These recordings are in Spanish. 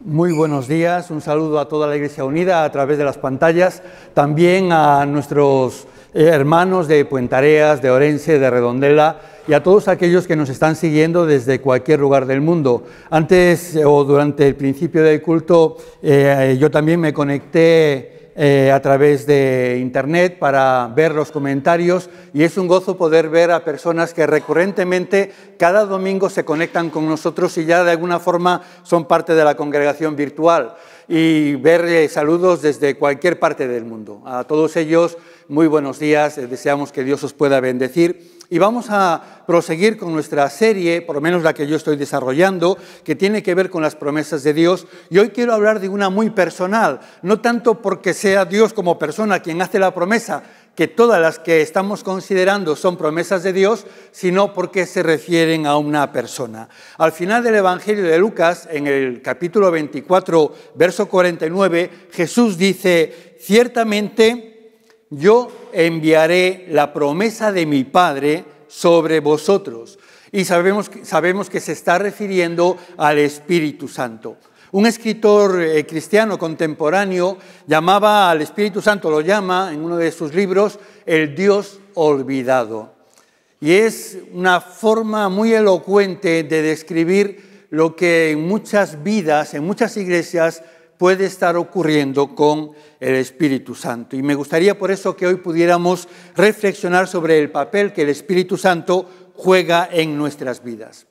Muy buenos días, un saludo a toda la Iglesia Unida a través de las pantallas, también a nuestros eh, hermanos de Puentareas, de Orense, de Redondela y a todos aquellos que nos están siguiendo desde cualquier lugar del mundo. Antes eh, o durante el principio del culto eh, yo también me conecté eh, a través de Internet para ver los comentarios y es un gozo poder ver a personas que recurrentemente cada domingo se conectan con nosotros y ya de alguna forma son parte de la congregación virtual y ver eh, saludos desde cualquier parte del mundo. A todos ellos, muy buenos días, deseamos que Dios os pueda bendecir y vamos a proseguir con nuestra serie, por lo menos la que yo estoy desarrollando, que tiene que ver con las promesas de Dios. Y hoy quiero hablar de una muy personal, no tanto porque sea Dios como persona quien hace la promesa, que todas las que estamos considerando son promesas de Dios, sino porque se refieren a una persona. Al final del Evangelio de Lucas, en el capítulo 24, verso 49, Jesús dice, ciertamente yo enviaré la promesa de mi Padre sobre vosotros. Y sabemos, que se está refiriendo al Espíritu Santo. Un escritor eh, cristiano contemporáneo llamaba al Espíritu Santo, lo llama en uno de sus libros, el Dios olvidado. Y es una forma muy elocuente de describir lo que en muchas vidas, en muchas iglesias, puede estar ocurriendo con el Espíritu Santo. Y me gustaría por eso que hoy pudiéramos reflexionar sobre el papel que el Espíritu Santo juega en nuestras vidas.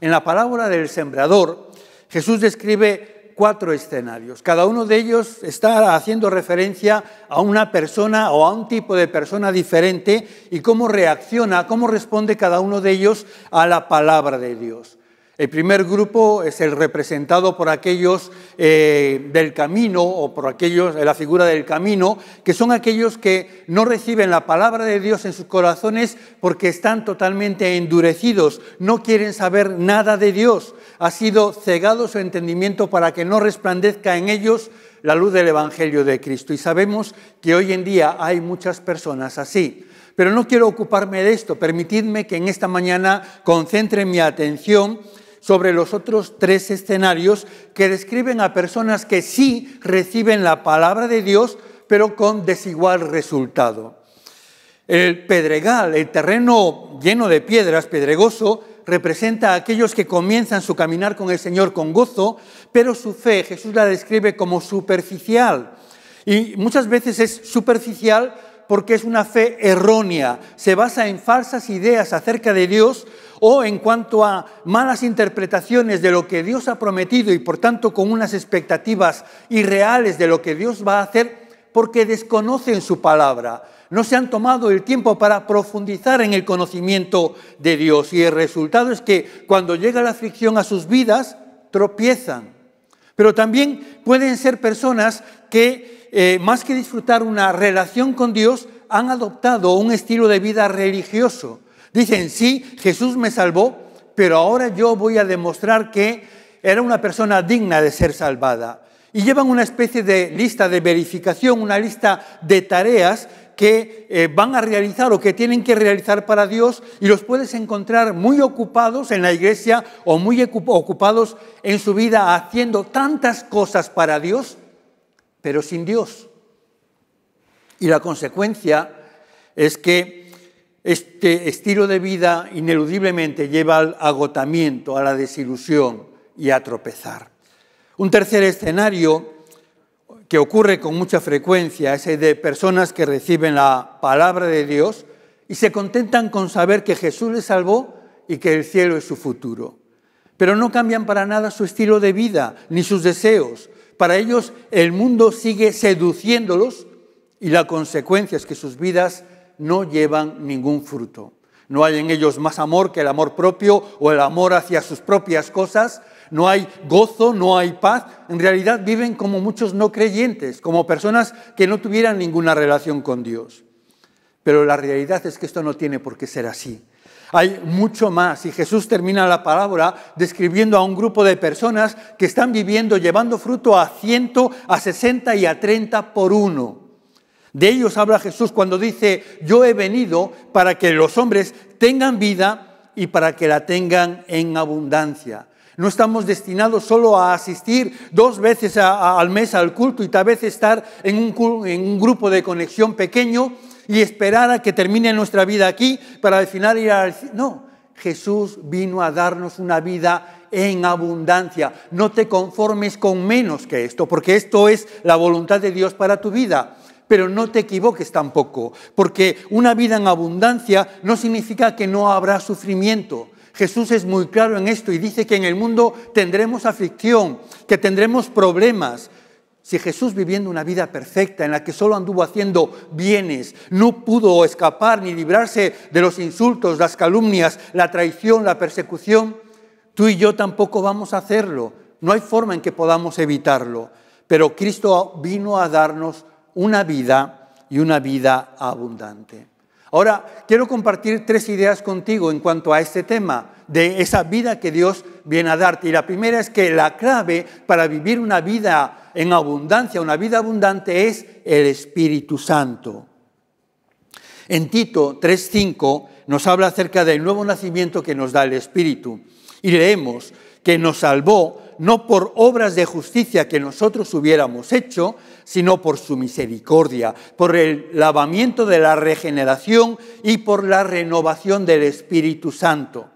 En la parábola del sembrador, Jesús describe cuatro escenarios. Cada uno de ellos está haciendo referencia a una persona o a un tipo de persona diferente y cómo reacciona, cómo responde cada uno de ellos a la palabra de Dios. El primer grupo es el representado por aquellos eh, del camino o por aquellos, eh, la figura del camino, que son aquellos que no reciben la palabra de Dios en sus corazones porque están totalmente endurecidos, no quieren saber nada de Dios. Ha sido cegado su entendimiento para que no resplandezca en ellos la luz del Evangelio de Cristo. Y sabemos que hoy en día hay muchas personas así. Pero no quiero ocuparme de esto, permitidme que en esta mañana concentre mi atención sobre los otros tres escenarios que describen a personas que sí reciben la palabra de Dios, pero con desigual resultado. El pedregal, el terreno lleno de piedras, pedregoso, representa a aquellos que comienzan su caminar con el Señor con gozo, pero su fe Jesús la describe como superficial. Y muchas veces es superficial porque es una fe errónea, se basa en falsas ideas acerca de Dios o en cuanto a malas interpretaciones de lo que Dios ha prometido y por tanto con unas expectativas irreales de lo que Dios va a hacer porque desconocen su palabra, no se han tomado el tiempo para profundizar en el conocimiento de Dios y el resultado es que cuando llega la aflicción a sus vidas, tropiezan. Pero también pueden ser personas que, eh, más que disfrutar una relación con Dios, han adoptado un estilo de vida religioso Dicen, sí, Jesús me salvó, pero ahora yo voy a demostrar que era una persona digna de ser salvada. Y llevan una especie de lista de verificación, una lista de tareas que eh, van a realizar o que tienen que realizar para Dios y los puedes encontrar muy ocupados en la iglesia o muy ocupados en su vida haciendo tantas cosas para Dios, pero sin Dios. Y la consecuencia es que este estilo de vida ineludiblemente lleva al agotamiento, a la desilusión y a tropezar. Un tercer escenario que ocurre con mucha frecuencia es el de personas que reciben la palabra de Dios y se contentan con saber que Jesús les salvó y que el cielo es su futuro. Pero no cambian para nada su estilo de vida ni sus deseos. Para ellos el mundo sigue seduciéndolos y la consecuencia es que sus vidas no llevan ningún fruto. No hay en ellos más amor que el amor propio o el amor hacia sus propias cosas. No hay gozo, no hay paz. En realidad viven como muchos no creyentes, como personas que no tuvieran ninguna relación con Dios. Pero la realidad es que esto no tiene por qué ser así. Hay mucho más y Jesús termina la palabra describiendo a un grupo de personas que están viviendo llevando fruto a ciento, a 60 y a 30 por uno. De ellos habla Jesús cuando dice, yo he venido para que los hombres tengan vida y para que la tengan en abundancia. No estamos destinados solo a asistir dos veces al mes al culto y tal vez estar en un, en grupo de conexión pequeño y esperar a que termine nuestra vida aquí para al final ir al... No, Jesús vino a darnos una vida en abundancia. No te conformes con menos que esto, porque esto es la voluntad de Dios para tu vida pero no te equivoques tampoco, porque una vida en abundancia no significa que no habrá sufrimiento. Jesús es muy claro en esto y dice que en el mundo tendremos aflicción, que tendremos problemas, si Jesús viviendo una vida perfecta en la que solo anduvo haciendo bienes, no pudo escapar ni librarse de los insultos, las calumnias, la traición, la persecución, tú y yo tampoco vamos a hacerlo. No hay forma en que podamos evitarlo. Pero Cristo vino a darnos una vida y una vida abundante. Ahora, quiero compartir tres ideas contigo en cuanto a este tema de esa vida que Dios viene a darte. Y la primera es que la clave para vivir una vida en abundancia, una vida abundante, es el Espíritu Santo. En Tito 3.5 nos habla acerca del nuevo nacimiento que nos da el Espíritu. Y leemos que nos salvó no por obras de justicia que nosotros hubiéramos hecho, sino por su misericordia, por el lavamiento de la regeneración y por la renovación del Espíritu Santo.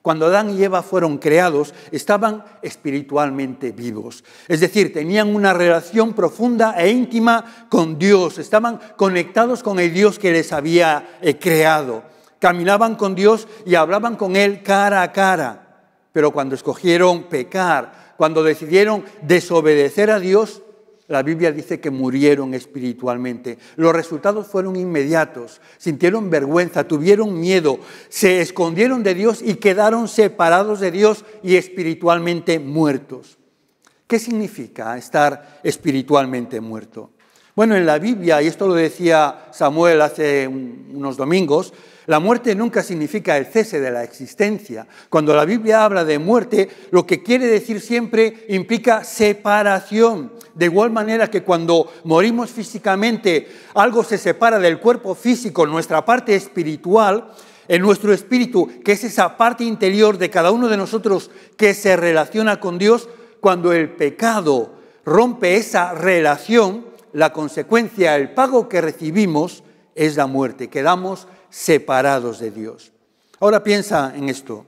Cuando Adán y Eva fueron creados, estaban espiritualmente vivos. Es decir, tenían una relación profunda e íntima con Dios, estaban conectados con el Dios que les había eh, creado. Caminaban con Dios y hablaban con Él cara a cara. Pero cuando escogieron pecar, cuando decidieron desobedecer a Dios, la Biblia dice que murieron espiritualmente. Los resultados fueron inmediatos. Sintieron vergüenza, tuvieron miedo, se escondieron de Dios y quedaron separados de Dios y espiritualmente muertos. ¿Qué significa estar espiritualmente muerto? Bueno, en la Biblia, y esto lo decía Samuel hace unos domingos, la muerte nunca significa el cese de la existencia. Cuando la Biblia habla de muerte, lo que quiere decir siempre implica separación. De igual manera que cuando morimos físicamente, algo se separa del cuerpo físico, nuestra parte espiritual, en nuestro espíritu, que es esa parte interior de cada uno de nosotros que se relaciona con Dios, cuando el pecado rompe esa relación, la consecuencia, el pago que recibimos es la muerte. Quedamos separados de Dios. Ahora piensa en esto.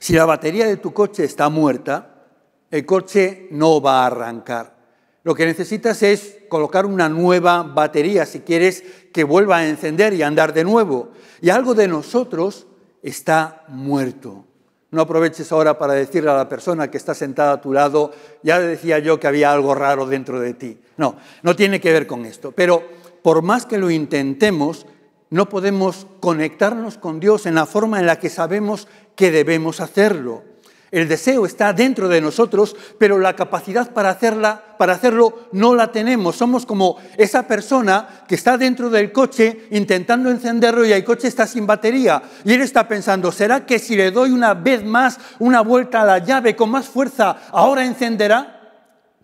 Si la batería de tu coche está muerta, el coche no va a arrancar. Lo que necesitas es colocar una nueva batería si quieres que vuelva a encender y andar de nuevo. Y algo de nosotros está muerto. No aproveches ahora para decirle a la persona que está sentada a tu lado, ya le decía yo que había algo raro dentro de ti. No, no tiene que ver con esto. Pero por más que lo intentemos, no podemos conectarnos con Dios en la forma en la que sabemos que debemos hacerlo. El deseo está dentro de nosotros, pero la capacidad para, hacerla, para hacerlo no la tenemos. Somos como esa persona que está dentro del coche intentando encenderlo y el coche está sin batería. Y él está pensando, ¿será que si le doy una vez más una vuelta a la llave con más fuerza, ahora encenderá?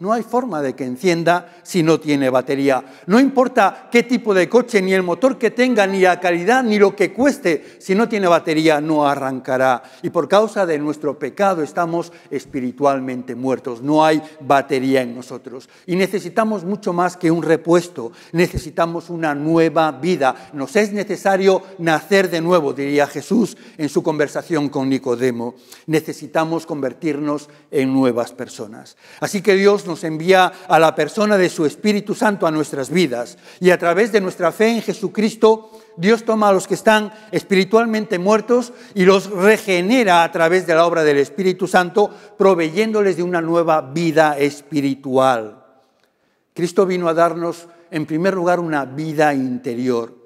No hay forma de que encienda si no tiene batería. No importa qué tipo de coche, ni el motor que tenga, ni la calidad, ni lo que cueste, si no tiene batería no arrancará. Y por causa de nuestro pecado estamos espiritualmente muertos. No hay batería en nosotros. Y necesitamos mucho más que un repuesto. Necesitamos una nueva vida. Nos es necesario nacer de nuevo, diría Jesús en su conversación con Nicodemo. Necesitamos convertirnos en nuevas personas. Así que Dios nos envía a la persona de su Espíritu Santo a nuestras vidas. Y a través de nuestra fe en Jesucristo, Dios toma a los que están espiritualmente muertos y los regenera a través de la obra del Espíritu Santo, proveyéndoles de una nueva vida espiritual. Cristo vino a darnos, en primer lugar, una vida interior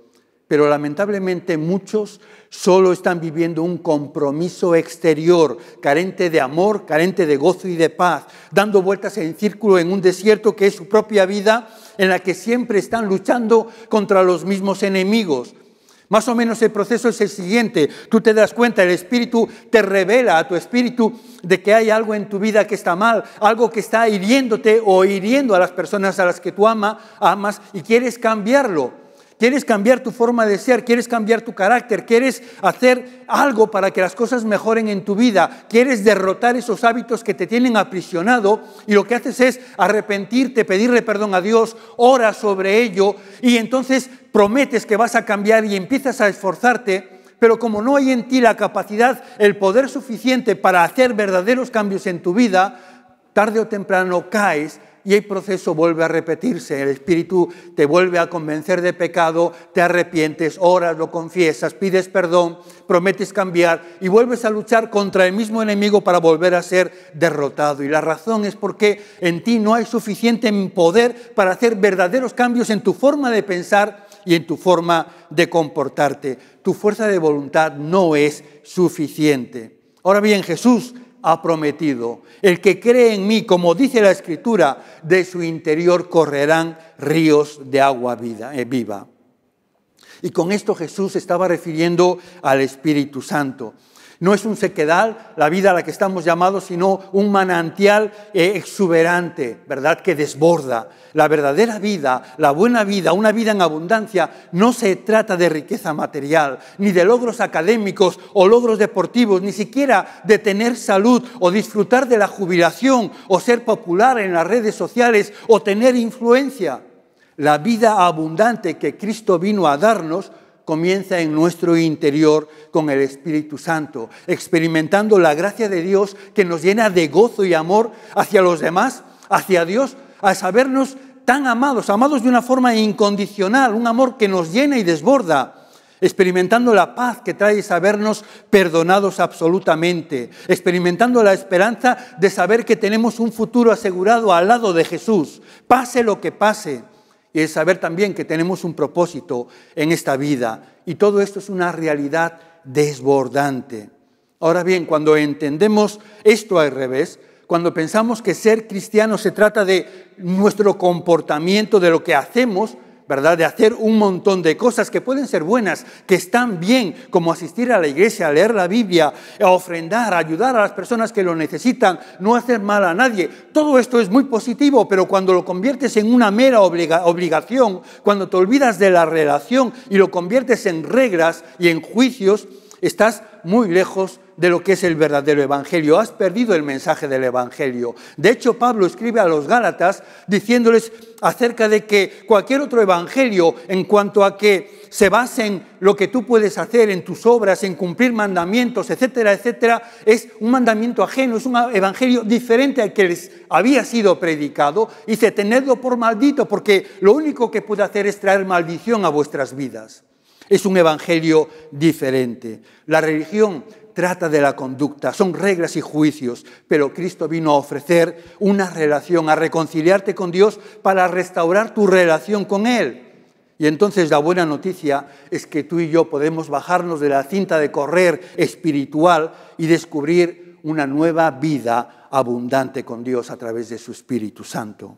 pero lamentablemente muchos solo están viviendo un compromiso exterior, carente de amor, carente de gozo y de paz, dando vueltas en círculo en un desierto que es su propia vida, en la que siempre están luchando contra los mismos enemigos. Más o menos el proceso es el siguiente. Tú te das cuenta, el Espíritu te revela a tu Espíritu de que hay algo en tu vida que está mal, algo que está hiriéndote o hiriendo a las personas a las que tú amas y quieres cambiarlo. Quieres cambiar tu forma de ser, quieres cambiar tu carácter, quieres hacer algo para que las cosas mejoren en tu vida, quieres derrotar esos hábitos que te tienen aprisionado y lo que haces es arrepentirte, pedirle perdón a Dios, ora sobre ello y entonces prometes que vas a cambiar y empiezas a esforzarte pero como no hay en ti la capacidad, el poder suficiente para hacer verdaderos cambios en tu vida, tarde o temprano caes y el proceso vuelve a repetirse. El Espíritu te vuelve a convencer de pecado, te arrepientes, oras, lo confiesas, pides perdón, prometes cambiar y vuelves a luchar contra el mismo enemigo para volver a ser derrotado. Y la razón es porque en ti no hay suficiente poder para hacer verdaderos cambios en tu forma de pensar y en tu forma de comportarte. Tu fuerza de voluntad no es suficiente. Ahora bien, Jesús ha prometido. El que cree en mí, como dice la Escritura, de su interior correrán ríos de agua vida, eh, viva. Y con esto Jesús estaba refiriendo al Espíritu Santo. No es un sequedal la vida a la que estamos llamados, sino un manantial eh, exuberante, ¿verdad? Que desborda. La verdadera vida, la buena vida, una vida en abundancia, no se trata de riqueza material, ni de logros académicos o logros deportivos, ni siquiera de tener salud o disfrutar de la jubilación o ser popular en las redes sociales o tener influencia. La vida abundante que Cristo vino a darnos comienza en nuestro interior con el Espíritu Santo, experimentando la gracia de Dios que nos llena de gozo y amor hacia los demás, hacia Dios, a sabernos tan amados, amados de una forma incondicional, un amor que nos llena y desborda, experimentando la paz que trae sabernos perdonados absolutamente, experimentando la esperanza de saber que tenemos un futuro asegurado al lado de Jesús, pase lo que pase y es saber también que tenemos un propósito en esta vida. Y todo esto es una realidad desbordante. Ahora bien, cuando entendemos esto al revés, cuando pensamos que ser cristiano se trata de nuestro comportamiento, de lo que hacemos, de hacer un montón de cosas que pueden ser buenas, que están bien, como asistir a la iglesia, leer la Biblia, ofrendar, ayudar a las personas que lo necesitan, no hacer mal a nadie. Todo esto es muy positivo, pero cuando lo conviertes en una mera obligación, cuando te olvidas de la relación y lo conviertes en reglas y en juicios, estás muy lejos de lo que es el verdadero Evangelio. Has perdido el mensaje del Evangelio. De hecho, Pablo escribe a los Gálatas diciéndoles acerca de que cualquier otro Evangelio, en cuanto a que se basen en lo que tú puedes hacer, en tus obras, en cumplir mandamientos, etcétera, etcétera, es un mandamiento ajeno, es un Evangelio diferente al que les había sido predicado. Y se tenedlo por maldito, porque lo único que puede hacer es traer maldición a vuestras vidas. Es un evangelio diferente. La religión trata de la conducta, son reglas y juicios, pero Cristo vino a ofrecer una relación, a reconciliarte con Dios para restaurar tu relación con Él. Y entonces la buena noticia es que tú y yo podemos bajarnos de la cinta de correr espiritual y descubrir una nueva vida abundante con Dios a través de su Espíritu Santo.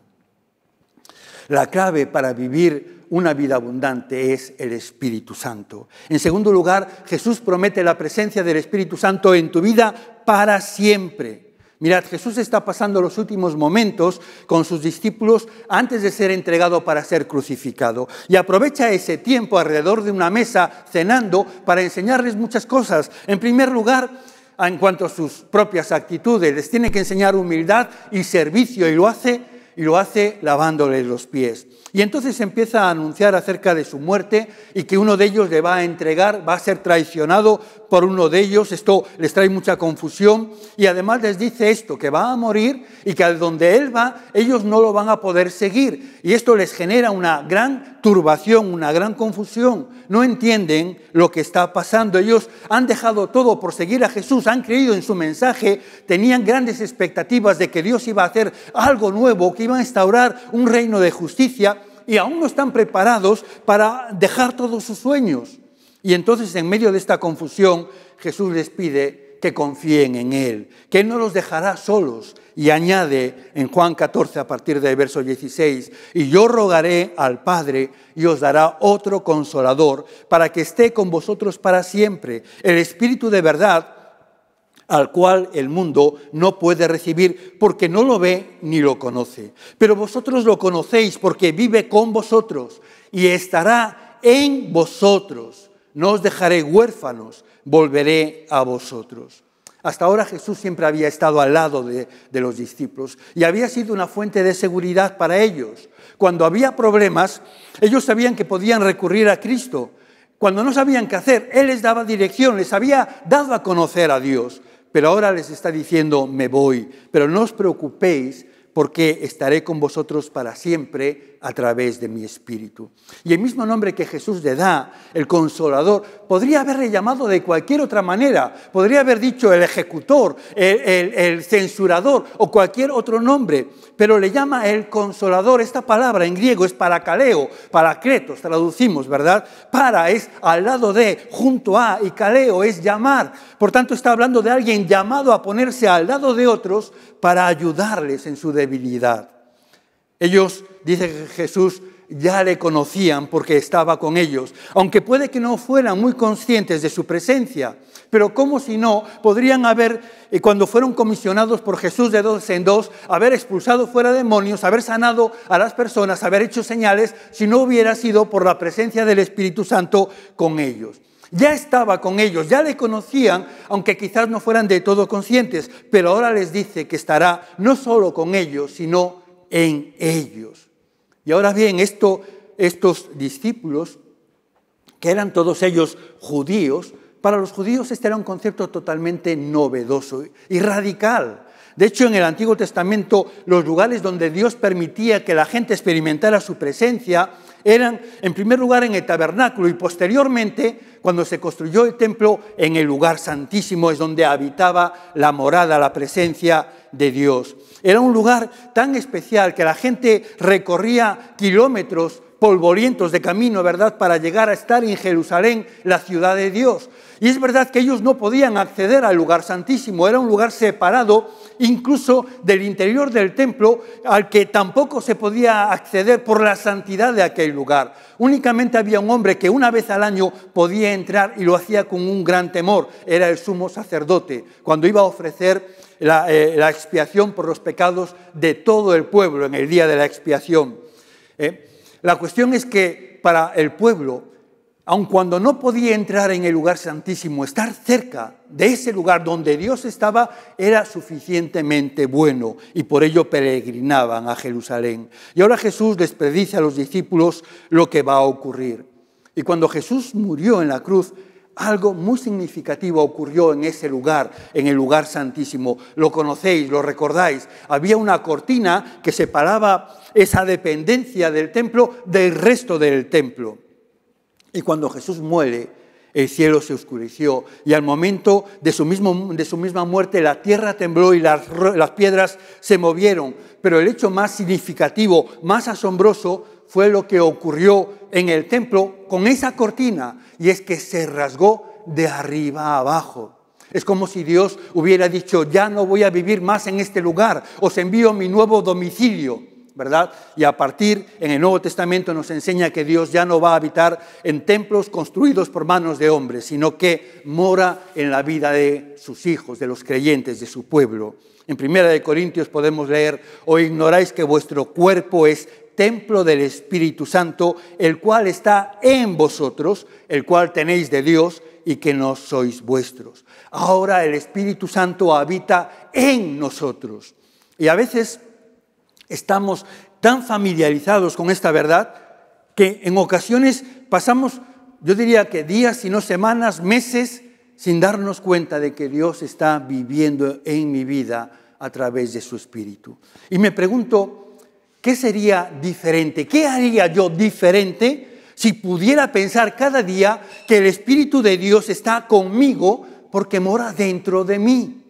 La clave para vivir una vida abundante es el Espíritu Santo. En segundo lugar, Jesús promete la presencia del Espíritu Santo en tu vida para siempre. Mirad, Jesús está pasando los últimos momentos con sus discípulos antes de ser entregado para ser crucificado. Y aprovecha ese tiempo alrededor de una mesa cenando para enseñarles muchas cosas. En primer lugar, en cuanto a sus propias actitudes, les tiene que enseñar humildad y servicio y lo hace y lo hace lavándoles los pies. Y entonces empieza a anunciar acerca de su muerte y que uno de ellos le va a entregar, va a ser traicionado por uno de ellos. Esto les trae mucha confusión. Y además les dice esto, que va a morir y que a donde él va, ellos no lo van a poder seguir. Y esto les genera una gran turbación, una gran confusión. No entienden lo que está pasando. Ellos han dejado todo por seguir a Jesús, han creído en su mensaje, tenían grandes expectativas de que Dios iba a hacer algo nuevo, que iba a instaurar un reino de justicia, y aún no están preparados para dejar todos sus sueños. Y entonces en medio de esta confusión Jesús les pide que confíen en Él, que Él no los dejará solos. Y añade en Juan 14 a partir del verso 16, y yo rogaré al Padre y os dará otro consolador para que esté con vosotros para siempre, el Espíritu de verdad al cual el mundo no puede recibir porque no lo ve ni lo conoce. Pero vosotros lo conocéis porque vive con vosotros y estará en vosotros. No os dejaré huérfanos, volveré a vosotros. Hasta ahora Jesús siempre había estado al lado de, los discípulos y había sido una fuente de seguridad para ellos. Cuando había problemas, ellos sabían que podían recurrir a Cristo. Cuando no sabían qué hacer, Él les daba dirección, les había dado a conocer a Dios pero ahora les está diciendo, me voy, pero no os preocupéis porque estaré con vosotros para siempre a través de mi espíritu. Y el mismo nombre que Jesús le da, el consolador, podría haberle llamado de cualquier otra manera, podría haber dicho el ejecutor, el, censurador o cualquier otro nombre, pero le llama el consolador. Esta palabra en griego es paracaleo, paracletos, traducimos, ¿verdad? Para es al lado de, junto a, y caleo es llamar. Por tanto, está hablando de alguien llamado a ponerse al lado de otros para ayudarles en su debilidad. Ellos dice que Jesús ya le conocían porque estaba con ellos, aunque puede que no fueran muy conscientes de su presencia, pero cómo si no, podrían haber, eh, cuando fueron comisionados por Jesús de dos en dos, haber expulsado fuera demonios, haber sanado a las personas, haber hecho señales, si no hubiera sido por la presencia del Espíritu Santo con ellos. Ya estaba con ellos, ya le conocían, aunque quizás no fueran de todo conscientes, pero ahora les dice que estará no solo con ellos, sino en ellos. Y ahora bien, estos discípulos, que eran todos ellos judíos, para los judíos este era un concepto totalmente novedoso y radical. De hecho, en el Antiguo Testamento, los lugares donde Dios permitía que la gente experimentara su presencia eran en primer lugar en el tabernáculo y posteriormente cuando se construyó el templo en el lugar santísimo es donde habitaba la morada, la presencia de Dios. Era un lugar tan especial que la gente recorría kilómetros polvorientos de camino, ¿verdad?, para llegar a estar en Jerusalén, la ciudad de Dios. Y es verdad que ellos no podían acceder al lugar santísimo, era un lugar separado incluso del interior del templo al que tampoco se podía acceder por la santidad de aquel lugar. Únicamente había un hombre que una vez al año podía entrar y lo hacía con un gran temor, era el sumo sacerdote, cuando iba a ofrecer la, eh, expiación por los pecados de todo el pueblo en el día de la expiación. ¿Eh? La cuestión es que para el pueblo, aun cuando no podía entrar en el lugar santísimo, estar cerca de ese lugar donde Dios estaba era suficientemente bueno y por ello peregrinaban a Jerusalén. Y ahora Jesús les predice a los discípulos lo que va a ocurrir. Y cuando Jesús murió en la cruz, algo muy significativo ocurrió en ese lugar, en el lugar santísimo. Lo conocéis, lo recordáis. Había una cortina que separaba esa dependencia del templo del resto del templo. Y cuando Jesús muere, el cielo se oscureció y al momento de su, misma muerte la tierra tembló y las piedras se movieron. Pero el hecho más significativo, más asombroso, fue lo que ocurrió en el templo con esa cortina, y es que se rasgó de arriba a abajo. Es como si Dios hubiera dicho, ya no voy a vivir más en este lugar, os envío mi nuevo domicilio, ¿verdad? Y a partir, en el Nuevo Testamento nos enseña que Dios ya no va a habitar en templos construidos por manos de hombres, sino que mora en la vida de sus hijos, de los creyentes, de su pueblo. En Primera de Corintios podemos leer, o oh, ignoráis que vuestro cuerpo es templo del Espíritu Santo, el cual está en vosotros, el cual tenéis de Dios y que no sois vuestros. Ahora el Espíritu Santo habita en nosotros. Y a veces estamos tan familiarizados con esta verdad que en ocasiones pasamos, yo diría que días, sino no semanas, meses, sin darnos cuenta de que Dios está viviendo en mi vida a través de su Espíritu. Y me pregunto, ¿Qué sería diferente? ¿Qué haría yo diferente si pudiera pensar cada día que el Espíritu de Dios está conmigo porque mora dentro de mí?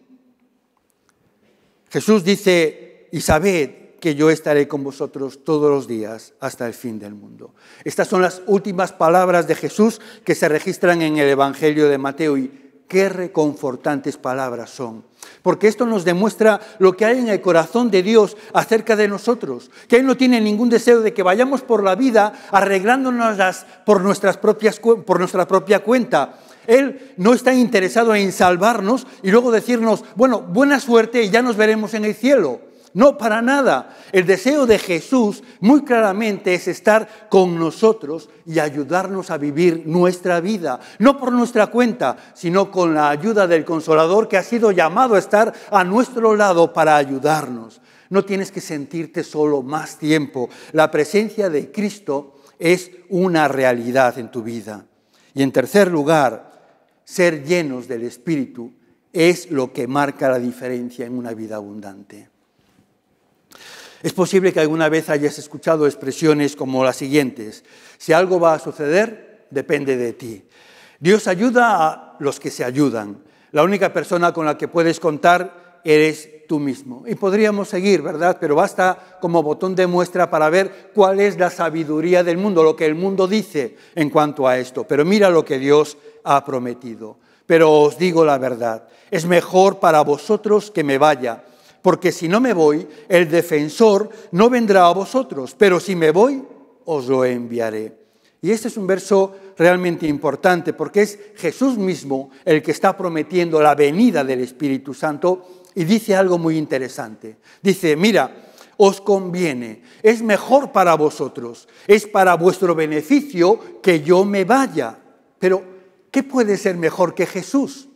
Jesús dice, y sabed que yo estaré con vosotros todos los días hasta el fin del mundo. Estas son las últimas palabras de Jesús que se registran en el Evangelio de Mateo y qué reconfortantes palabras son porque esto nos demuestra lo que hay en el corazón de Dios acerca de nosotros, que Él no tiene ningún deseo de que vayamos por la vida arreglándonos por, nuestras propias, por nuestra propia cuenta. Él no está interesado en salvarnos y luego decirnos, bueno, buena suerte y ya nos veremos en el cielo. No, para nada. El deseo de Jesús muy claramente es estar con nosotros y ayudarnos a vivir nuestra vida, no por nuestra cuenta, sino con la ayuda del consolador que ha sido llamado a estar a nuestro lado para ayudarnos. No tienes que sentirte solo más tiempo. La presencia de Cristo es una realidad en tu vida. Y en tercer lugar, ser llenos del Espíritu es lo que marca la diferencia en una vida abundante. Es posible que alguna vez hayas escuchado expresiones como las siguientes. Si algo va a suceder, depende de ti. Dios ayuda a los que se ayudan. La única persona con la que puedes contar eres tú mismo. Y podríamos seguir, ¿verdad? Pero basta como botón de muestra para ver cuál es la sabiduría del mundo, lo que el mundo dice en cuanto a esto. Pero mira lo que Dios ha prometido. Pero os digo la verdad, es mejor para vosotros que me vaya porque si no me voy, el defensor no vendrá a vosotros, pero si me voy, os lo enviaré. Y este es un verso realmente importante porque es Jesús mismo el que está prometiendo la venida del Espíritu Santo y dice algo muy interesante. Dice, mira, os conviene, es mejor para vosotros, es para vuestro beneficio que yo me vaya. Pero, ¿qué puede ser mejor que Jesús?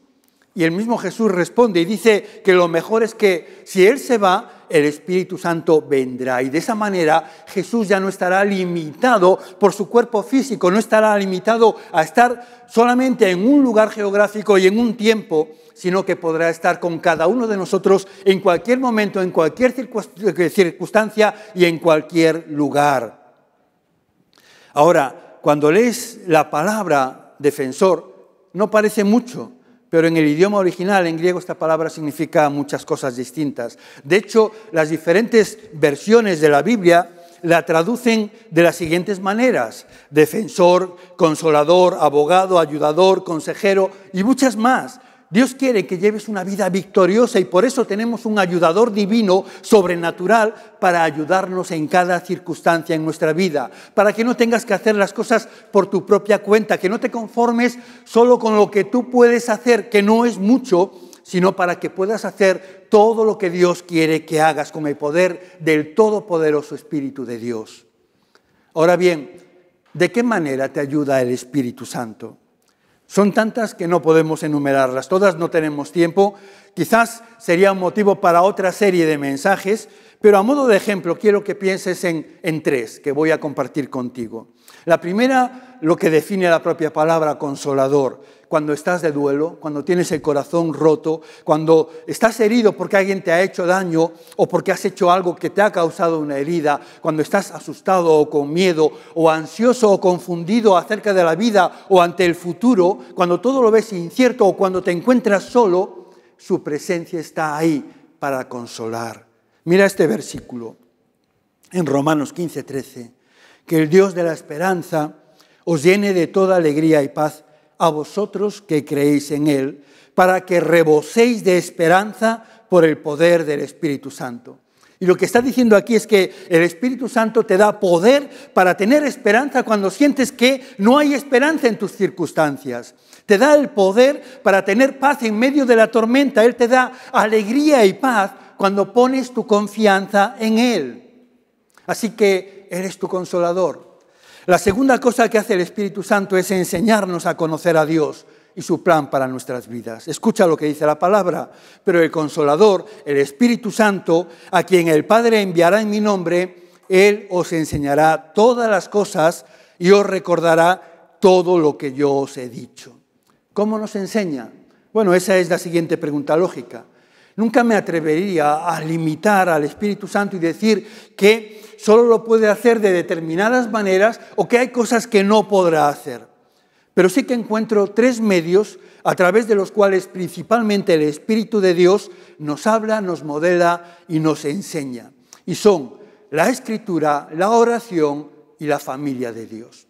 Y el mismo Jesús responde y dice que lo mejor es que si Él se va, el Espíritu Santo vendrá. Y de esa manera Jesús ya no estará limitado por su cuerpo físico, no estará limitado a estar solamente en un lugar geográfico y en un tiempo, sino que podrá estar con cada uno de nosotros en cualquier momento, en cualquier circunstancia y en cualquier lugar. Ahora, cuando lees la palabra defensor, no parece mucho pero en el idioma original, en griego, esta palabra significa muchas cosas distintas. De hecho, las diferentes versiones de la Biblia la traducen de las siguientes maneras. Defensor, consolador, abogado, ayudador, consejero y muchas más. Dios quiere que lleves una vida victoriosa y por eso tenemos un ayudador divino, sobrenatural, para ayudarnos en cada circunstancia en nuestra vida, para que no tengas que hacer las cosas por tu propia cuenta, que no te conformes solo con lo que tú puedes hacer, que no es mucho, sino para que puedas hacer todo lo que Dios quiere que hagas con el poder del todopoderoso Espíritu de Dios. Ahora bien, ¿de qué manera te ayuda el Espíritu Santo? Son tantas que no podemos enumerarlas, todas no tenemos tiempo, quizás sería un motivo para otra serie de mensajes, pero a modo de ejemplo quiero que pienses en, en, tres que voy a compartir contigo. La primera, lo que define la propia palabra consolador cuando estás de duelo, cuando tienes el corazón roto, cuando estás herido porque alguien te ha hecho daño o porque has hecho algo que te ha causado una herida, cuando estás asustado o con miedo o ansioso o confundido acerca de la vida o ante el futuro, cuando todo lo ves incierto o cuando te encuentras solo, su presencia está ahí para consolar. Mira este versículo en Romanos 15:13, Que el Dios de la esperanza os llene de toda alegría y paz a vosotros que creéis en Él, para que reboséis de esperanza por el poder del Espíritu Santo. Y lo que está diciendo aquí es que el Espíritu Santo te da poder para tener esperanza cuando sientes que no hay esperanza en tus circunstancias. Te da el poder para tener paz en medio de la tormenta. Él te da alegría y paz cuando pones tu confianza en Él. Así que eres tu consolador, la segunda cosa que hace el Espíritu Santo es enseñarnos a conocer a Dios y su plan para nuestras vidas. Escucha lo que dice la palabra, pero el consolador, el Espíritu Santo, a quien el Padre enviará en mi nombre, Él os enseñará todas las cosas y os recordará todo lo que yo os he dicho. ¿Cómo nos enseña? Bueno, esa es la siguiente pregunta lógica. Nunca me atrevería a limitar al Espíritu Santo y decir que solo lo puede hacer de determinadas maneras o que hay cosas que no podrá hacer. Pero sí que encuentro tres medios a través de los cuales principalmente el Espíritu de Dios nos habla, nos modela y nos enseña. Y son la escritura, la oración y la familia de Dios.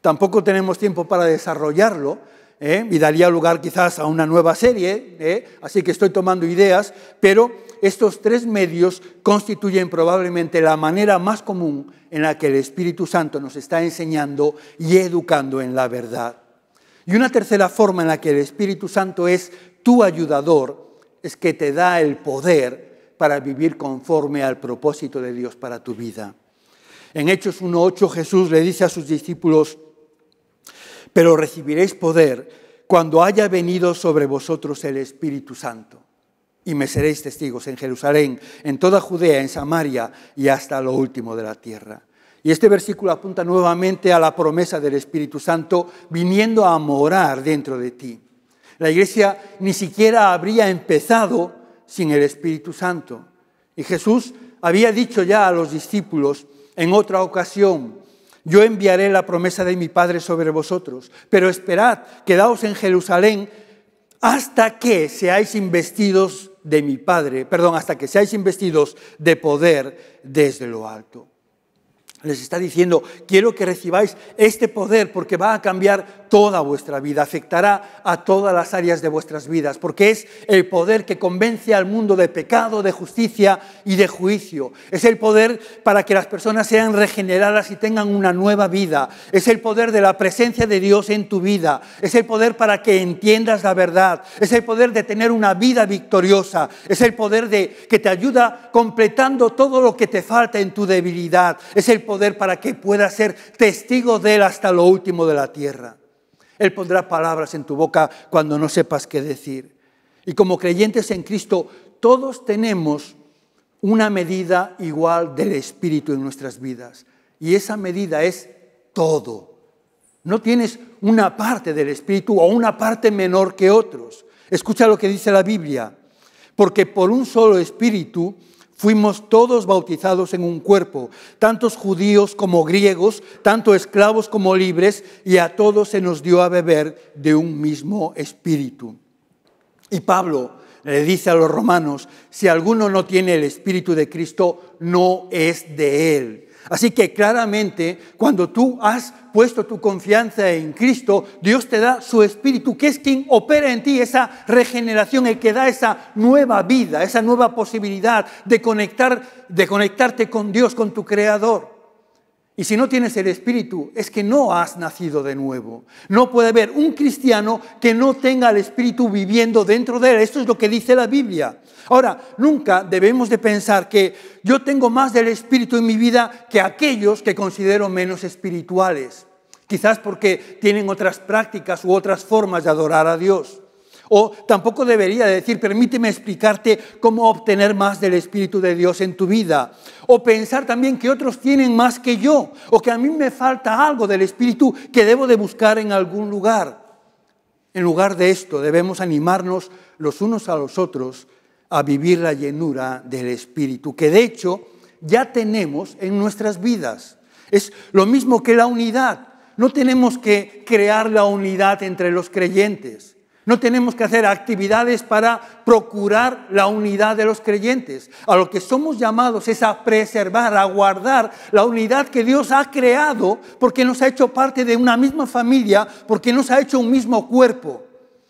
Tampoco tenemos tiempo para desarrollarlo, ¿eh? y daría lugar quizás a una nueva serie, ¿eh? así que estoy tomando ideas, pero estos tres medios constituyen probablemente la manera más común en la que el Espíritu Santo nos está enseñando y educando en la verdad. Y una tercera forma en la que el Espíritu Santo es tu ayudador es que te da el poder para vivir conforme al propósito de Dios para tu vida. En Hechos 1.8 Jesús le dice a sus discípulos, pero recibiréis poder cuando haya venido sobre vosotros el Espíritu Santo. Y me seréis testigos en Jerusalén, en toda Judea, en Samaria y hasta lo último de la tierra. Y este versículo apunta nuevamente a la promesa del Espíritu Santo viniendo a morar dentro de ti. La iglesia ni siquiera habría empezado sin el Espíritu Santo. Y Jesús había dicho ya a los discípulos en otra ocasión, yo enviaré la promesa de mi Padre sobre vosotros, pero esperad, quedaos en Jerusalén hasta que seáis investidos de mi Padre, perdón, hasta que seáis investidos de poder desde lo alto. Les está diciendo, quiero que recibáis este poder porque va a cambiar toda vuestra vida, afectará a todas las áreas de vuestras vidas, porque es el poder que convence al mundo de pecado, de justicia y de juicio. Es el poder para que las personas sean regeneradas y tengan una nueva vida. Es el poder de la presencia de Dios en tu vida. Es el poder para que entiendas la verdad. Es el poder de tener una vida victoriosa. Es el poder de que te ayuda completando todo lo que te falta en tu debilidad. Es el poder para que puedas ser testigo de él hasta lo último de la tierra. Él pondrá palabras en tu boca cuando no sepas qué decir. Y como creyentes en Cristo, todos tenemos una medida igual del Espíritu en nuestras vidas. Y esa medida es todo. No tienes una parte del Espíritu o una parte menor que otros. Escucha lo que dice la Biblia. Porque por un solo Espíritu Fuimos todos bautizados en un cuerpo, tantos judíos como griegos, tanto esclavos como libres, y a todos se nos dio a beber de un mismo espíritu. Y Pablo le dice a los romanos, si alguno no tiene el espíritu de Cristo, no es de él. Así que claramente, cuando tú has puesto tu confianza en Cristo, Dios te da su Espíritu, que es quien opera en ti esa regeneración, el que da esa nueva vida, esa nueva posibilidad de, conectar, de conectarte con Dios, con tu Creador. Y si no tienes el Espíritu, es que no has nacido de nuevo. No puede haber un cristiano que no tenga el Espíritu viviendo dentro de él. Esto es lo que dice la Biblia. Ahora, nunca debemos de pensar que yo tengo más del Espíritu en mi vida que aquellos que considero menos espirituales. Quizás porque tienen otras prácticas u otras formas de adorar a Dios. O tampoco debería decir, permíteme explicarte cómo obtener más del Espíritu de Dios en tu vida. O pensar también que otros tienen más que yo. O que a mí me falta algo del Espíritu que debo de buscar en algún lugar. En lugar de esto, debemos animarnos los unos a los otros a vivir la llenura del Espíritu, que de hecho ya tenemos en nuestras vidas. Es lo mismo que la unidad. No tenemos que crear la unidad entre los creyentes. No tenemos que hacer actividades para procurar la unidad de los creyentes. A lo que somos llamados es a preservar, a guardar la unidad que Dios ha creado porque nos ha hecho parte de una misma familia, porque nos ha hecho un mismo cuerpo.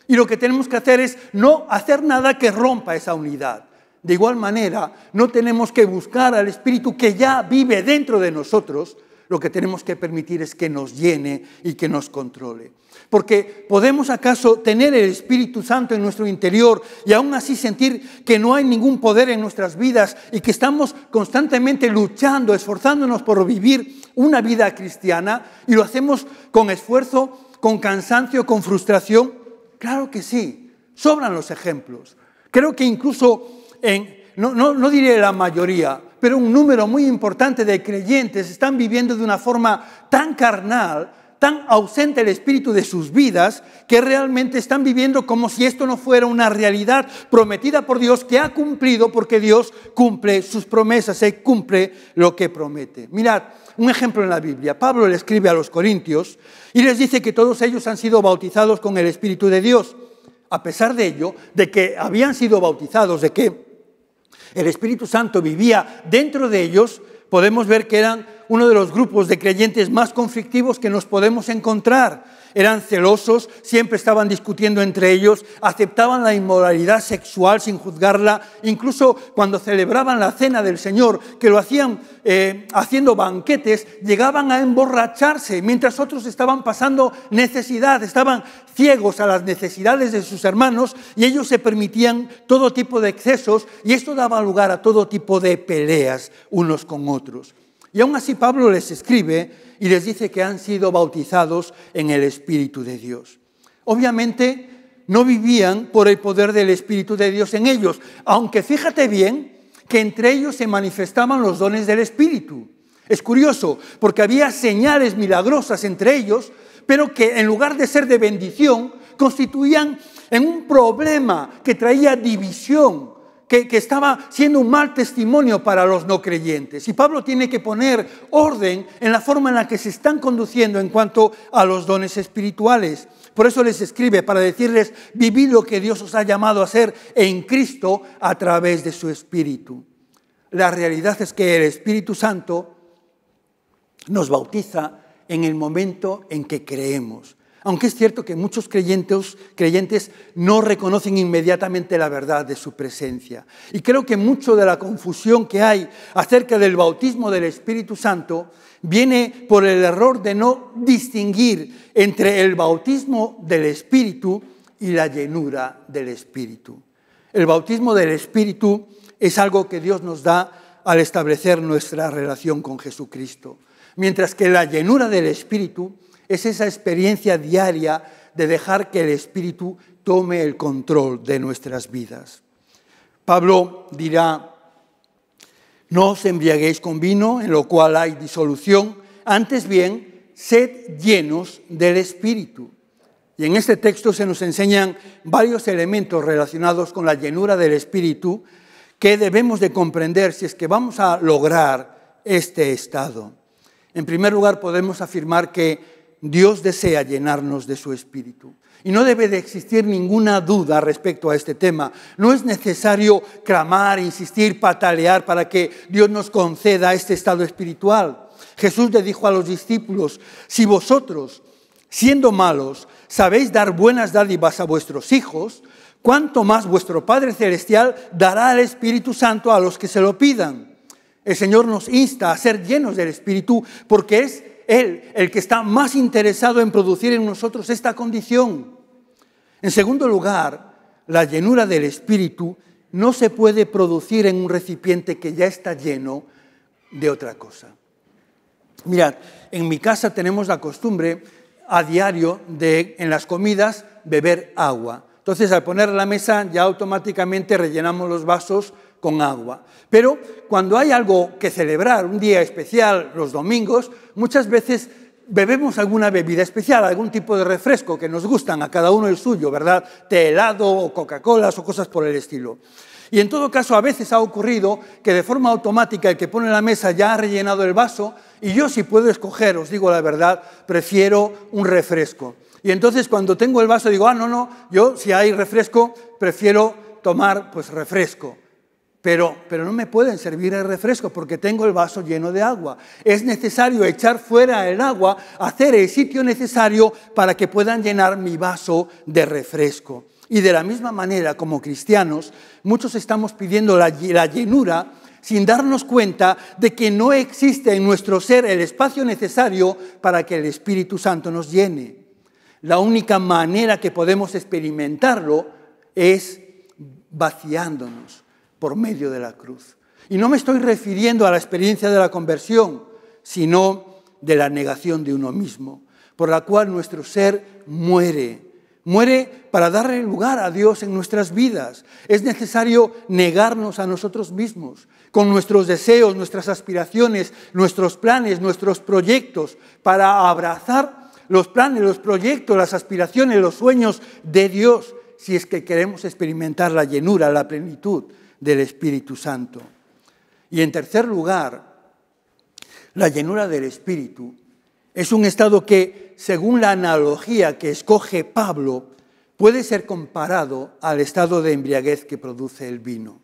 Y lo que tenemos que hacer es no hacer nada que rompa esa unidad. De igual manera, no tenemos que buscar al Espíritu que ya vive dentro de nosotros. Lo que tenemos que permitir es que nos llene y que nos controle. Porque podemos acaso tener el Espíritu Santo en nuestro interior y aún así sentir que no hay ningún poder en nuestras vidas y que estamos constantemente luchando, esforzándonos por vivir una vida cristiana y lo hacemos con esfuerzo, con cansancio, con frustración. Claro que sí, sobran los ejemplos. Creo que incluso en, no, no diré la mayoría, pero un número muy importante de creyentes están viviendo de una forma tan carnal tan ausente el Espíritu de sus vidas que realmente están viviendo como si esto no fuera una realidad prometida por Dios que ha cumplido porque Dios cumple sus promesas y cumple lo que promete. Mirad, un ejemplo en la Biblia. Pablo le escribe a los Corintios y les dice que todos ellos han sido bautizados con el Espíritu de Dios. A pesar de ello, de que habían sido bautizados, de que el Espíritu Santo vivía dentro de ellos, podemos ver que eran uno de los grupos de creyentes más conflictivos que nos podemos encontrar. Eran celosos, siempre estaban discutiendo entre ellos, aceptaban la inmoralidad sexual sin juzgarla, incluso cuando celebraban la cena del Señor, que lo hacían eh, haciendo banquetes, llegaban a emborracharse, mientras otros estaban pasando necesidad, estaban ciegos a las necesidades de sus hermanos y ellos se permitían todo tipo de excesos y esto daba lugar a todo tipo de peleas unos con otros. Y aún así Pablo les escribe y les dice que han sido bautizados en el Espíritu de Dios. Obviamente no vivían por el poder del Espíritu de Dios en ellos, aunque fíjate bien que entre ellos se manifestaban los dones del Espíritu. Es curioso, porque había señales milagrosas entre ellos, pero que en lugar de ser de bendición, constituían en un problema que traía división que, estaba siendo un mal testimonio para los no creyentes. Y Pablo tiene que poner orden en la forma en la que se están conduciendo en cuanto a los dones espirituales. Por eso les escribe, para decirles, vivid lo que Dios os ha llamado a ser en Cristo a través de su Espíritu. La realidad es que el Espíritu Santo nos bautiza en el momento en que creemos. Aunque es cierto que muchos creyentes, no reconocen inmediatamente la verdad de su presencia. Y creo que mucho de la confusión que hay acerca del bautismo del Espíritu Santo viene por el error de no distinguir entre el bautismo del Espíritu y la llenura del Espíritu. El bautismo del Espíritu es algo que Dios nos da al establecer nuestra relación con Jesucristo, mientras que la llenura del Espíritu es esa experiencia diaria de dejar que el Espíritu tome el control de nuestras vidas. Pablo dirá, no os embriaguéis con vino, en lo cual hay disolución, antes bien, sed llenos del Espíritu. Y en este texto se nos enseñan varios elementos relacionados con la llenura del Espíritu que debemos de comprender si es que vamos a lograr este estado. En primer lugar, podemos afirmar que Dios desea llenarnos de su Espíritu. Y no debe de existir ninguna duda respecto a este tema. No es necesario clamar, insistir, patalear para que Dios nos conceda este estado espiritual. Jesús le dijo a los discípulos, si vosotros, siendo malos, sabéis dar buenas dádivas a vuestros hijos, cuánto más vuestro Padre Celestial dará el Espíritu Santo a los que se lo pidan. El Señor nos insta a ser llenos del Espíritu porque es él el que está más interesado en producir en nosotros esta condición. En segundo lugar, la llenura del Espíritu no se puede producir en un recipiente que ya está lleno de otra cosa. Mirad, en mi casa tenemos la costumbre a diario de en las comidas beber agua. Entonces al poner la mesa ya automáticamente rellenamos los vasos con agua. Pero cuando hay algo que celebrar, un día especial, los domingos, muchas veces bebemos alguna bebida especial, algún tipo de refresco que nos gustan, a cada uno el suyo, ¿verdad? Té helado o Coca-Colas o cosas por el estilo. Y en todo caso, a veces ha ocurrido que de forma automática el que pone la mesa ya ha rellenado el vaso y yo si puedo escoger, os digo la verdad, prefiero un refresco. Y entonces cuando tengo el vaso digo, ah, no, no, yo si hay refresco, prefiero tomar pues refresco. Pero, no me pueden servir el refresco porque tengo el vaso lleno de agua. Es necesario echar fuera el agua, hacer el sitio necesario para que puedan llenar mi vaso de refresco. Y de la misma manera, como cristianos, muchos estamos pidiendo la, la llenura sin darnos cuenta de que no existe en nuestro ser el espacio necesario para que el Espíritu Santo nos llene. La única manera que podemos experimentarlo es vaciándonos, por medio de la cruz. Y no me estoy refiriendo a la experiencia de la conversión, sino de la negación de uno mismo, por la cual nuestro ser muere. Muere para darle lugar a Dios en nuestras vidas. Es necesario negarnos a nosotros mismos, con nuestros deseos, nuestras aspiraciones, nuestros planes, nuestros proyectos, para abrazar los planes, los proyectos, las aspiraciones, los sueños de Dios, si es que queremos experimentar la llenura, la plenitud del Espíritu Santo. Y en tercer lugar, la llenura del Espíritu es un estado que, según la analogía que escoge Pablo, puede ser comparado al estado de embriaguez que produce el vino.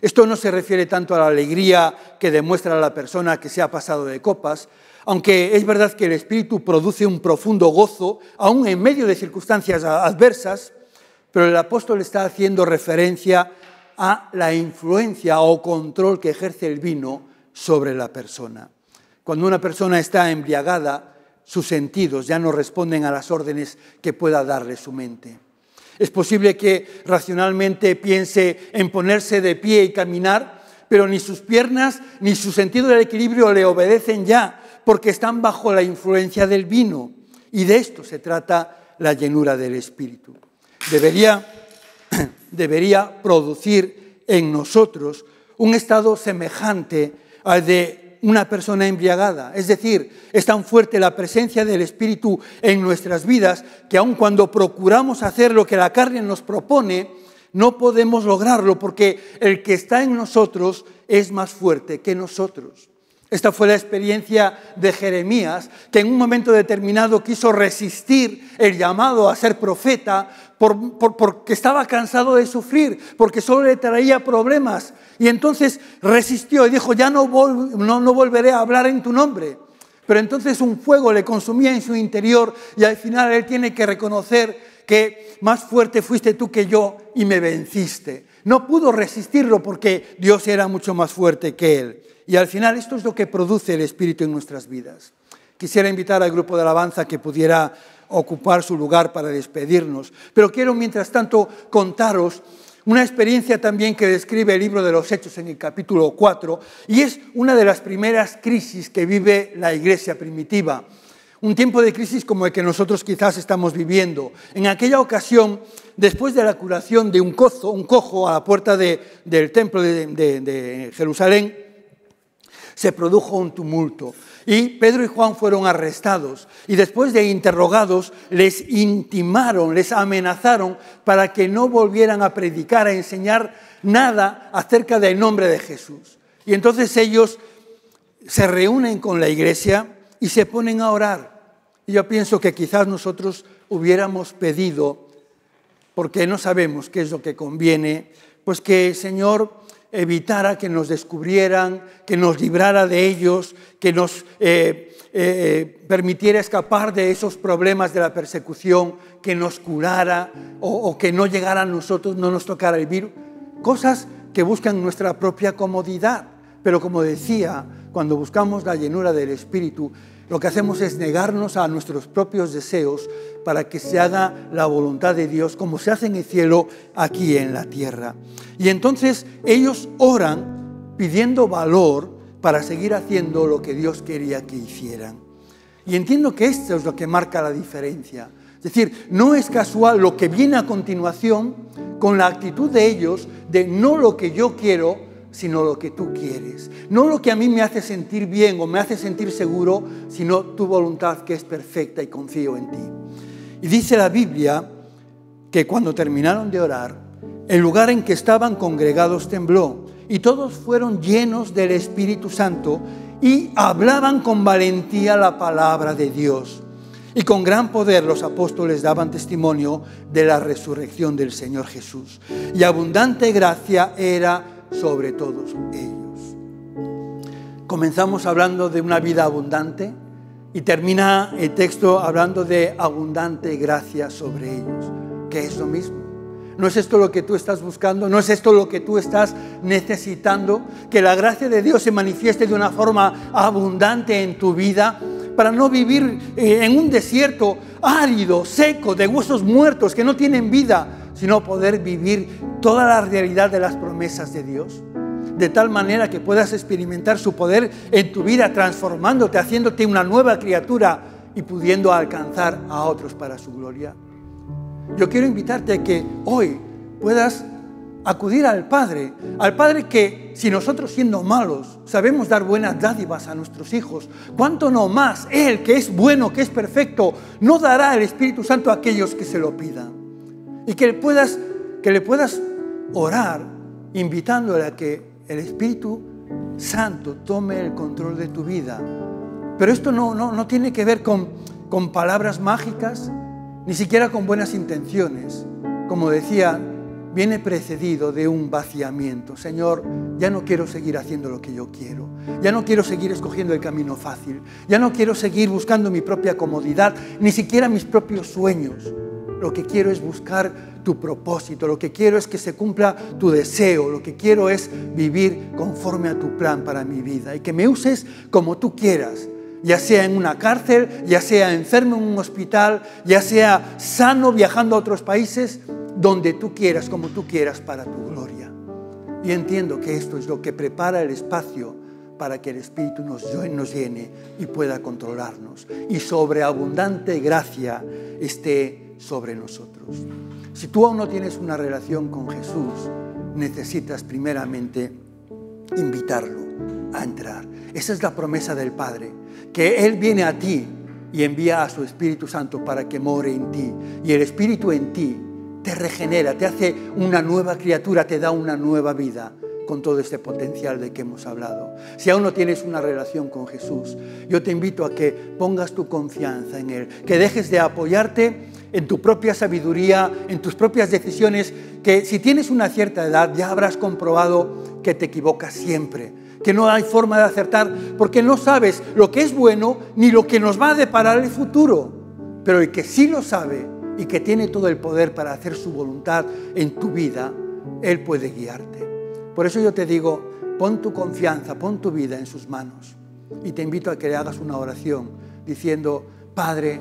Esto no se refiere tanto a la alegría que demuestra la persona que se ha pasado de copas, aunque es verdad que el espíritu produce un profundo gozo, aún en medio de circunstancias adversas, pero el apóstol está haciendo referencia a la influencia o control que ejerce el vino sobre la persona. Cuando una persona está embriagada, sus sentidos ya no responden a las órdenes que pueda darle su mente. Es posible que racionalmente piense en ponerse de pie y caminar, pero ni sus piernas ni su sentido del equilibrio le obedecen ya, porque están bajo la influencia del vino. Y de esto se trata la llenura del espíritu. Debería debería producir en nosotros un estado semejante al de una persona embriagada. Es decir, es tan fuerte la presencia del Espíritu en nuestras vidas que aun cuando procuramos hacer lo que la carne nos propone, no podemos lograrlo porque el que está en nosotros es más fuerte que nosotros. Esta fue la experiencia de Jeremías, que en un momento determinado quiso resistir el llamado a ser profeta, porque estaba cansado de sufrir, porque solo le traía problemas. Y entonces resistió y dijo, ya no, no volveré a hablar en tu nombre. Pero entonces un fuego le consumía en su interior y al final él tiene que reconocer que más fuerte fuiste tú que yo y me venciste. No pudo resistirlo porque Dios era mucho más fuerte que él. Y al final esto es lo que produce el Espíritu en nuestras vidas. Quisiera invitar al grupo de alabanza que pudiera ocupar su lugar para despedirnos. Pero quiero, mientras tanto, contaros una experiencia también que describe el libro de los Hechos en el capítulo 4, y es una de las primeras crisis que vive la iglesia primitiva. Un tiempo de crisis como el que nosotros quizás estamos viviendo. En aquella ocasión, después de la curación de un, cozo, un cojo a la puerta del templo de Jerusalén, se produjo un tumulto y Pedro y Juan fueron arrestados y después de interrogados les intimaron, les amenazaron para que no volvieran a predicar, a enseñar nada acerca del nombre de Jesús. Y entonces ellos se reúnen con la iglesia y se ponen a orar. Y yo pienso que quizás nosotros hubiéramos pedido, porque no sabemos qué es lo que conviene, pues que el Señor evitara que nos descubrieran, que nos librara de ellos, que nos eh, eh, eh, permitiera escapar de esos problemas de la persecución, que nos curara o, o que no llegara a nosotros, no nos tocara el virus. Cosas que buscan nuestra propia comodidad. Pero como decía, cuando buscamos la llenura del Espíritu, lo que hacemos es negarnos a nuestros propios deseos para que se haga la voluntad de Dios como se hace en el cielo, aquí en la tierra. Y entonces ellos oran pidiendo valor para seguir haciendo lo que Dios quería que hicieran. Y entiendo que esto es lo que marca la diferencia. Es decir, no es casual lo que viene a continuación con la actitud de ellos de no lo que yo quiero, sino lo que tú quieres. No lo que a mí me hace sentir bien o me hace sentir seguro, sino tu voluntad que es perfecta y confío en ti. Y dice la Biblia que cuando terminaron de orar, el lugar en que estaban congregados tembló y todos fueron llenos del Espíritu Santo y hablaban con valentía la palabra de Dios. Y con gran poder los apóstoles daban testimonio de la resurrección del Señor Jesús. Y abundante gracia era sobre todos ellos. Comenzamos hablando de una vida abundante, y termina el texto hablando de abundante gracia sobre ellos, que es lo mismo. ¿No es esto lo que tú estás buscando? ¿No es esto lo que tú estás necesitando? Que la gracia de Dios se manifieste de una forma abundante en tu vida para no vivir eh, en un desierto árido, seco, de huesos muertos que no tienen vida, sino poder vivir toda la realidad de las promesas de Dios de tal manera que puedas experimentar su poder en tu vida, transformándote, haciéndote una nueva criatura y pudiendo alcanzar a otros para su gloria. Yo quiero invitarte a que hoy puedas acudir al Padre, al Padre que si nosotros siendo malos sabemos dar buenas dádivas a nuestros hijos, ¿cuánto no más Él que es bueno, que es perfecto, no dará el Espíritu Santo a aquellos que se lo pidan? Y que, puedas, que le puedas orar invitándole a que el Espíritu Santo tome el control de tu vida. Pero esto no, no, tiene que ver con, con palabras mágicas, ni siquiera con buenas intenciones. Como decía, viene precedido de un vaciamiento. Señor, ya no quiero seguir haciendo lo que yo quiero. Ya no quiero seguir escogiendo el camino fácil. Ya no quiero seguir buscando mi propia comodidad, ni siquiera mis propios sueños lo que quiero es buscar tu propósito, lo que quiero es que se cumpla tu deseo, lo que quiero es vivir conforme a tu plan para mi vida y que me uses como tú quieras, ya sea en una cárcel, ya sea enfermo en un hospital, ya sea sano viajando a otros países, donde tú quieras, como tú quieras, para tu gloria. Y entiendo que esto es lo que prepara el espacio para que el Espíritu nos, llene y pueda controlarnos. Y sobre abundante gracia esté sobre nosotros. Si tú aún no tienes una relación con Jesús, necesitas primeramente invitarlo a entrar. Esa es la promesa del Padre, que Él viene a ti y envía a su Espíritu Santo para que more en ti. Y el Espíritu en ti te regenera, te hace una nueva criatura, te da una nueva vida con todo este potencial de que hemos hablado. Si aún no tienes una relación con Jesús, yo te invito a que pongas tu confianza en Él, que dejes de apoyarte en tu propia sabiduría, en tus propias decisiones, que si tienes una cierta edad ya habrás comprobado que te equivocas siempre, que no hay forma de acertar, porque no sabes lo que es bueno ni lo que nos va a deparar el futuro. Pero el que sí lo sabe y que tiene todo el poder para hacer su voluntad en tu vida, Él puede guiarte. Por eso yo te digo, pon tu confianza, pon tu vida en sus manos. Y te invito a que le hagas una oración diciendo, Padre,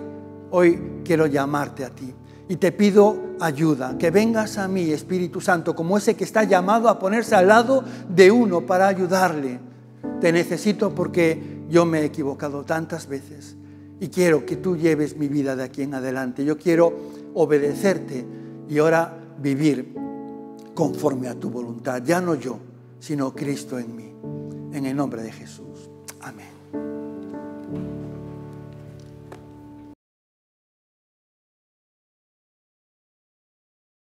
hoy quiero llamarte a ti. Y te pido ayuda, que vengas a mí, Espíritu Santo, como ese que está llamado a ponerse al lado de uno para ayudarle. Te necesito porque yo me he equivocado tantas veces y quiero que tú lleves mi vida de aquí en adelante. Yo quiero obedecerte y ahora vivir conforme a tu voluntad. Ya no yo, sino Cristo en mí. En el nombre de Jesús.